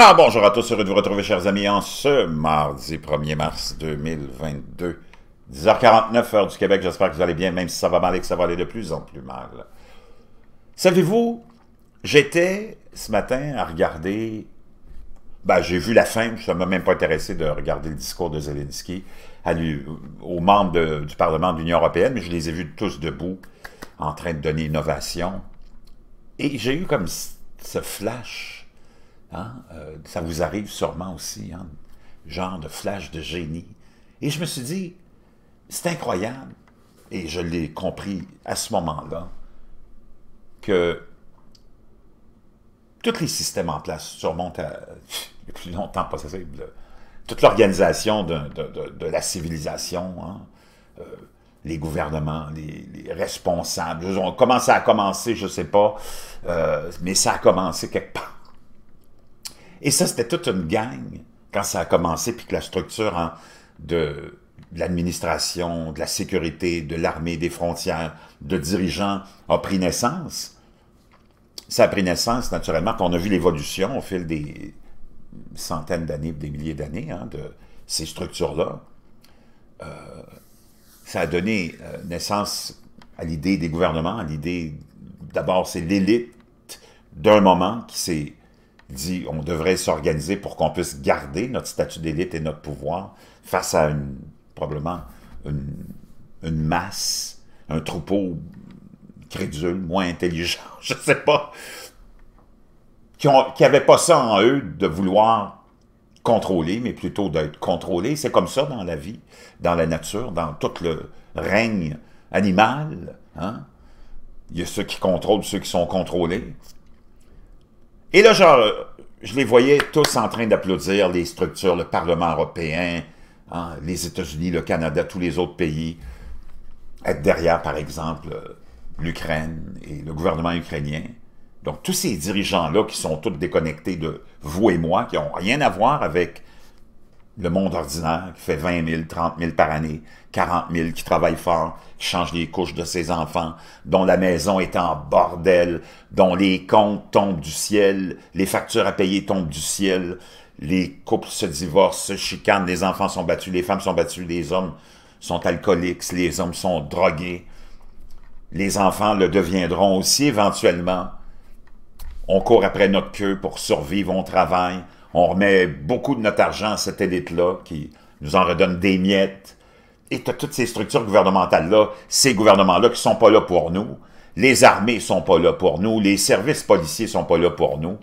Alors bonjour à tous, heureux de vous retrouver chers amis en ce mardi 1er mars 2022, 10h49 heure du Québec, j'espère que vous allez bien, même si ça va mal et que ça va aller de plus en plus mal. Savez-vous, j'étais ce matin à regarder, ben, j'ai vu la fin, ça ne m'a même pas intéressé de regarder le discours de Zelensky à lui, aux membres du Parlement de l'Union européenne, mais je les ai vus tous debout en train de donner innovation. Et j'ai eu comme ce flash Hein? Euh, ça vous arrive sûrement aussi, hein? genre de flash de génie. Et je me suis dit, c'est incroyable, et je l'ai compris à ce moment-là, que tous les systèmes en place surmontent le plus longtemps possible toute l'organisation de, la civilisation, hein? euh, les gouvernements, les, responsables responsables. ça a commencé je ne sais pas, euh, mais ça a commencé quelque part. Et ça, c'était toute une gang quand ça a commencé, puis que la structure de, l'administration, de la sécurité, de l'armée, des frontières, de dirigeants a pris naissance. Ça a pris naissance, naturellement, qu'on a vu l'évolution au fil des centaines d'années, des milliers d'années, hein, de ces structures-là. Euh, ça a donné euh, naissance à l'idée des gouvernements, à l'idée, d'abord, c'est l'élite d'un moment qui s'est dit on devrait s'organiser pour qu'on puisse garder notre statut d'élite et notre pouvoir face à une, probablement une, masse, un troupeau crédule, moins intelligent, je ne sais pas, qui n'avaient pas ça en eux de vouloir contrôler, mais plutôt d'être contrôlé. C'est comme ça dans la vie, dans la nature, dans tout le règne animal. Hein. Il y a ceux qui contrôlent ceux qui sont contrôlés. Et là, genre, je les voyais tous en train d'applaudir les structures, le Parlement européen, hein, les États-Unis, le Canada, tous les autres pays. Être derrière, par exemple, l'Ukraine et le gouvernement ukrainien. Donc, tous ces dirigeants-là qui sont tous déconnectés de vous et moi, qui n'ont rien à voir avec le monde ordinaire qui fait 20 000, 30 000 par année, 40 000, qui travaillent fort, qui change les couches de ses enfants, dont la maison est en bordel, dont les comptes tombent du ciel, les factures à payer tombent du ciel, les couples se divorcent, se chicanent, les enfants sont battus, les femmes sont battues, les hommes sont alcooliques, les hommes sont drogués, les enfants le deviendront aussi éventuellement. On court après notre queue pour survivre, on travaille, on remet beaucoup de notre argent à cette élite-là qui nous en redonne des miettes. Et tu as toutes ces structures gouvernementales-là, ces gouvernements-là qui ne sont pas là pour nous. Les armées ne sont pas là pour nous. Les services policiers ne sont pas là pour nous.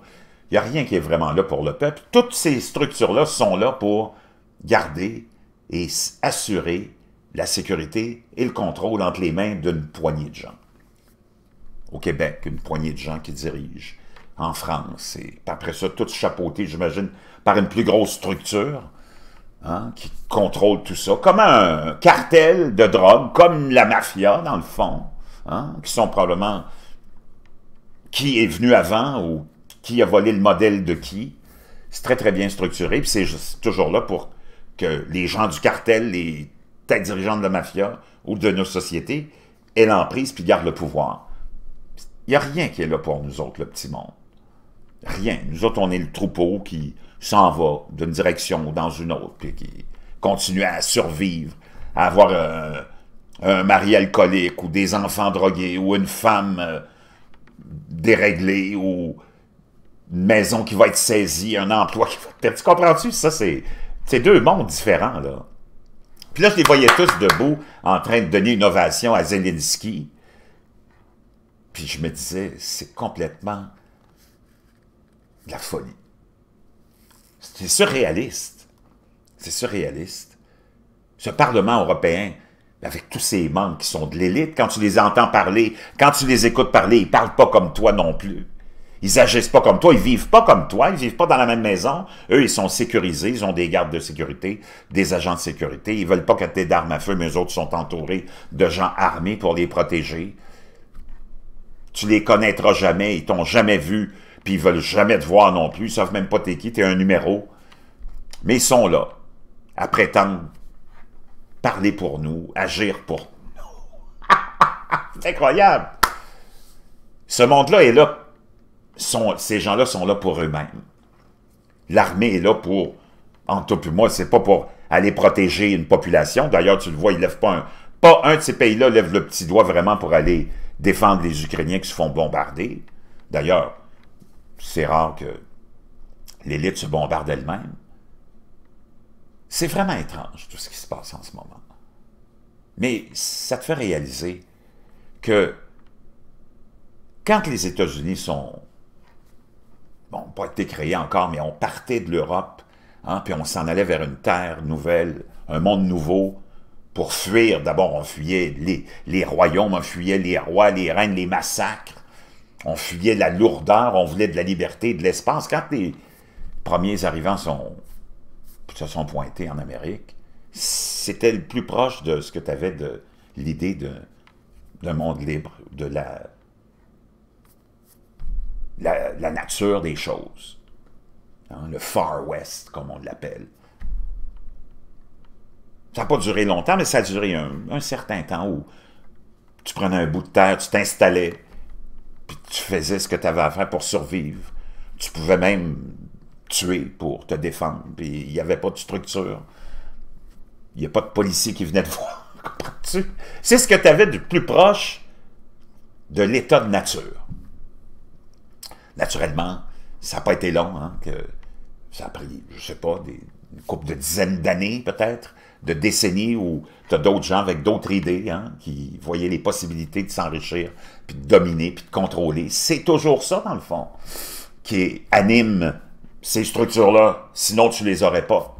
Il n'y a rien qui est vraiment là pour le peuple. Toutes ces structures-là sont là pour garder et assurer la sécurité et le contrôle entre les mains d'une poignée de gens. Au Québec, une poignée de gens qui dirigent en France. Et après ça, tout chapeauté, j'imagine, par une plus grosse structure hein, qui contrôle tout ça, comme un cartel de drogue, comme la mafia, dans le fond, hein, qui sont probablement qui est venu avant ou qui a volé le modèle de qui. C'est très, très bien structuré, puis c'est toujours là pour que les gens du cartel, les têtes dirigeantes de la mafia ou de nos sociétés aient l'emprise puis gardent le pouvoir. Il n'y a rien qui est là pour nous autres, le petit monde rien. Nous autres, on est le troupeau qui s'en va d'une direction ou dans une autre, puis qui continue à survivre, à avoir euh, un mari alcoolique ou des enfants drogués ou une femme euh, déréglée ou une maison qui va être saisie, un emploi qui va être... Tu comprends-tu? Ça, c'est... C'est deux mondes différents, là. Puis là, je les voyais tous debout en train de donner une ovation à Zelensky. Puis je me disais, c'est complètement de la folie. C'est surréaliste. C'est surréaliste. Ce Parlement européen, avec tous ces membres qui sont de l'élite, quand tu les entends parler, quand tu les écoutes parler, ils parlent pas comme toi non plus. Ils agissent pas comme toi, ils vivent pas comme toi, ils vivent pas dans la même maison. Eux, ils sont sécurisés, ils ont des gardes de sécurité, des agents de sécurité. Ils veulent pas que tu aies d'armes à feu, mais eux autres sont entourés de gens armés pour les protéger. Tu les connaîtras jamais, ils t'ont jamais vu puis ils veulent jamais te voir non plus, ils savent même pas t'es qui, t'es un numéro. Mais ils sont là, à prétendre parler pour nous, agir pour nous. C'est incroyable! Ce monde-là est là, ces gens-là sont là pour eux-mêmes. L'armée est là pour, en tout cas, moi, c'est pas pour aller protéger une population. D'ailleurs, tu le vois, ils lèvent pas Pas un de ces pays-là lève le petit doigt vraiment pour aller défendre les Ukrainiens qui se font bombarder. D'ailleurs, c'est rare que l'élite se bombarde elle-même. C'est vraiment étrange tout ce qui se passe en ce moment. Mais ça te fait réaliser que quand les États-Unis sont, bon, pas été créés encore, mais on partait de l'Europe, hein, puis on s'en allait vers une terre nouvelle, un monde nouveau, pour fuir. D'abord, on fuyait les, les royaumes, on fuyait les rois, les reines, les massacres, on fuyait la lourdeur, on voulait de la liberté, de l'espace. Quand les premiers arrivants sont, se sont pointés en Amérique, c'était le plus proche de ce que tu avais de l'idée d'un monde libre, de la, la, nature des choses. Hein, le Far West, comme on l'appelle. Ça n'a pas duré longtemps, mais ça a duré un, un certain temps où tu prenais un bout de terre, tu t'installais, tu faisais ce que tu avais à faire pour survivre. Tu pouvais même tuer pour te défendre. Puis il n'y avait pas de structure. Il n'y a pas de policier qui venait te voir. C'est ce que tu avais de plus proche de l'état de nature. Naturellement, ça n'a pas été long, hein, que ça a pris, je ne sais pas, des, une couple de dizaines d'années peut-être, de décennies où tu as d'autres gens avec d'autres idées hein, qui voyaient les possibilités de s'enrichir, puis de dominer, puis de contrôler. C'est toujours ça, dans le fond, qui anime ces structures-là. Sinon, tu les aurais pas.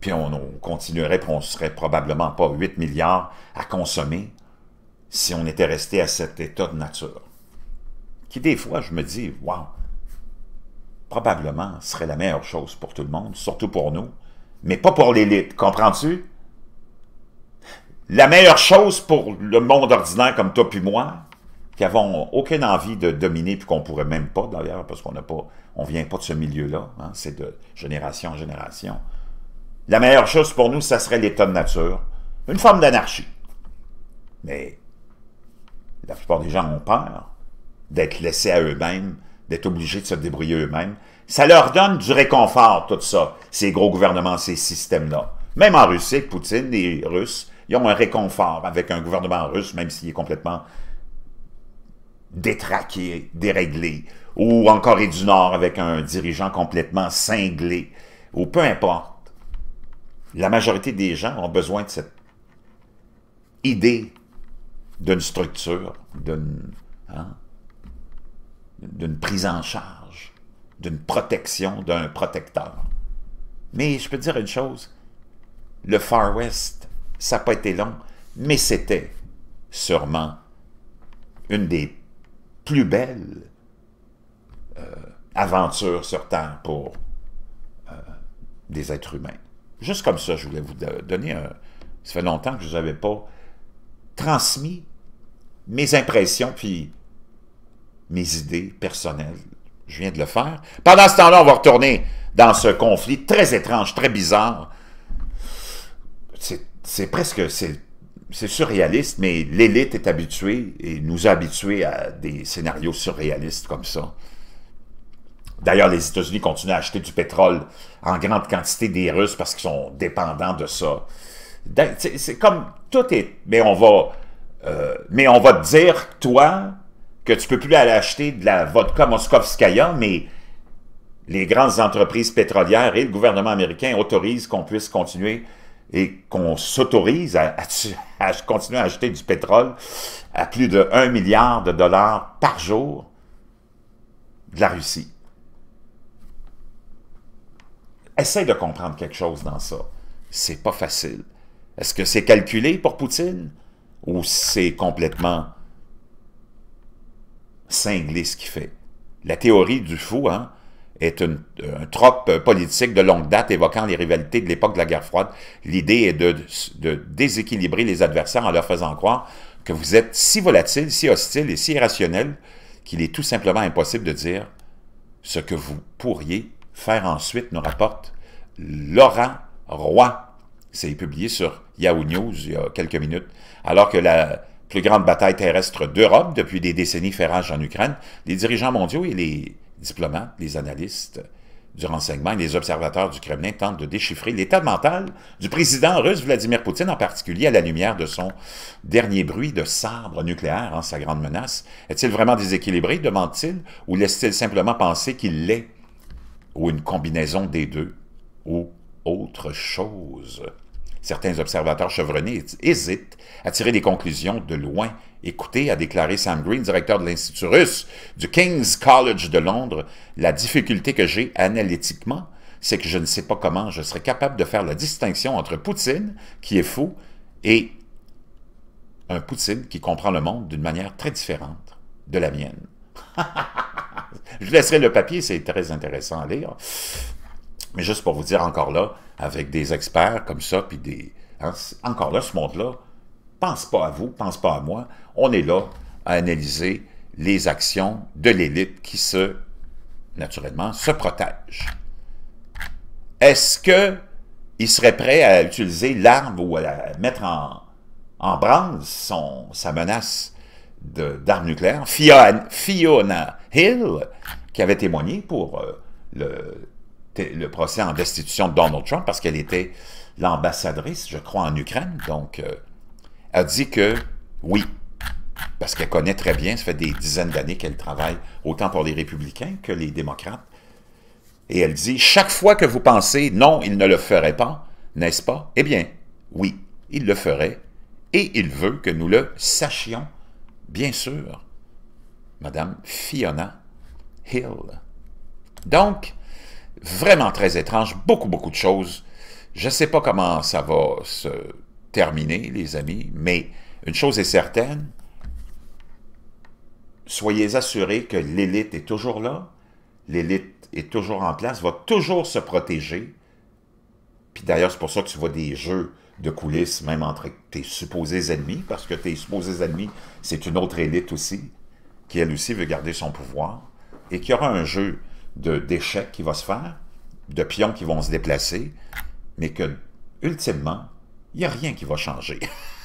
Puis on, continuerait, puis on serait probablement pas 8 milliards à consommer si on était resté à cet état de nature. Qui, des fois, je me dis, wow, probablement serait la meilleure chose pour tout le monde, surtout pour nous, mais pas pour l'élite, comprends-tu? La meilleure chose pour le monde ordinaire comme toi puis moi, qui n'avons aucune envie de dominer, puis qu'on pourrait même pas d'ailleurs, parce qu'on ne pas, on vient pas de ce milieu-là, hein, c'est de génération en génération. La meilleure chose pour nous, ça serait l'état de nature, une forme d'anarchie. Mais la plupart des gens ont peur d'être laissés à eux-mêmes d'être obligés de se débrouiller eux-mêmes. Ça leur donne du réconfort, tout ça, ces gros gouvernements, ces systèmes-là. Même en Russie, Poutine, les Russes, ils ont un réconfort avec un gouvernement russe, même s'il est complètement détraqué, déréglé, ou en Corée du Nord avec un dirigeant complètement cinglé, ou peu importe. La majorité des gens ont besoin de cette idée d'une structure, d'une... Hein, d'une prise en charge, d'une protection, d'un protecteur. Mais je peux dire une chose, le Far West, ça n'a pas été long, mais c'était sûrement une des plus belles euh, aventures sur Terre pour euh, des êtres humains. Juste comme ça, je voulais vous donner un... Ça fait longtemps que je ne vous avais pas transmis mes impressions, puis mes idées personnelles. Je viens de le faire. Pendant ce temps-là, on va retourner dans ce conflit très étrange, très bizarre. C'est presque... C'est surréaliste, mais l'élite est habituée et nous a habitués à des scénarios surréalistes comme ça. D'ailleurs, les États-Unis continuent à acheter du pétrole en grande quantité des Russes parce qu'ils sont dépendants de ça. C'est comme tout est... Mais on va... Euh, mais on va te dire, toi, que tu peux plus aller acheter de la vodka moskovskaya, mais les grandes entreprises pétrolières et le gouvernement américain autorisent qu'on puisse continuer et qu'on s'autorise à, continuer à acheter du pétrole à plus de 1 milliard de dollars par jour de la Russie. Essaye de comprendre quelque chose dans ça. C'est pas facile. Est-ce que c'est calculé pour Poutine ou c'est complètement cingler ce qu'il fait. La théorie du fou hein, est une, un trope politique de longue date évoquant les rivalités de l'époque de la guerre froide. L'idée est de, déséquilibrer les adversaires en leur faisant croire que vous êtes si volatile, si hostile et si irrationnel qu'il est tout simplement impossible de dire ce que vous pourriez faire ensuite, nous rapporte Laurent Roy. C'est publié sur Yahoo News il y a quelques minutes, alors que la plus grande bataille terrestre d'Europe depuis des décennies fait rage en Ukraine, les dirigeants mondiaux et les diplomates, les analystes du renseignement et les observateurs du Kremlin tentent de déchiffrer l'état mental du président russe Vladimir Poutine, en particulier à la lumière de son dernier bruit de sabre nucléaire, en hein, sa grande menace. Est-il vraiment déséquilibré, demande-t-il, ou laisse-t-il simplement penser qu'il l'est, ou une combinaison des deux, ou autre chose Certains observateurs chevronnés hésitent à tirer des conclusions de loin. Écoutez, a déclaré Sam Green, directeur de l'Institut russe du King's College de Londres, la difficulté que j'ai analytiquement, c'est que je ne sais pas comment je serais capable de faire la distinction entre Poutine, qui est fou, et un Poutine qui comprend le monde d'une manière très différente de la mienne. je laisserai le papier, c'est très intéressant à lire. Mais juste pour vous dire encore là, avec des experts comme ça, puis des... Hein, encore là, ce monde-là, pense pas à vous, pense pas à moi. On est là à analyser les actions de l'élite qui se, naturellement, se protège. Est-ce qu'il serait prêt à utiliser l'arme ou à mettre en, en branle son, sa menace d'armes nucléaires? Fiona, Hill, qui avait témoigné pour euh, le le procès en destitution de Donald Trump parce qu'elle était l'ambassadrice, je crois, en Ukraine. Donc, euh, elle dit que oui, parce qu'elle connaît très bien, ça fait des dizaines d'années qu'elle travaille autant pour les républicains que les démocrates. Et elle dit, chaque fois que vous pensez, non, il ne le ferait pas, n'est-ce pas? Eh bien, oui, il le ferait, et il veut que nous le sachions, bien sûr. Madame Fiona Hill. Donc, Vraiment très étrange, beaucoup, beaucoup de choses. Je ne sais pas comment ça va se terminer, les amis, mais une chose est certaine, soyez assurés que l'élite est toujours là, l'élite est toujours en place, va toujours se protéger. Puis d'ailleurs, c'est pour ça que tu vois des jeux de coulisses, même entre tes supposés ennemis, parce que tes supposés ennemis, c'est une autre élite aussi, qui elle aussi veut garder son pouvoir, et qui aura un jeu d'échecs qui va se faire, de pions qui vont se déplacer, mais que, ultimement, il n'y a rien qui va changer.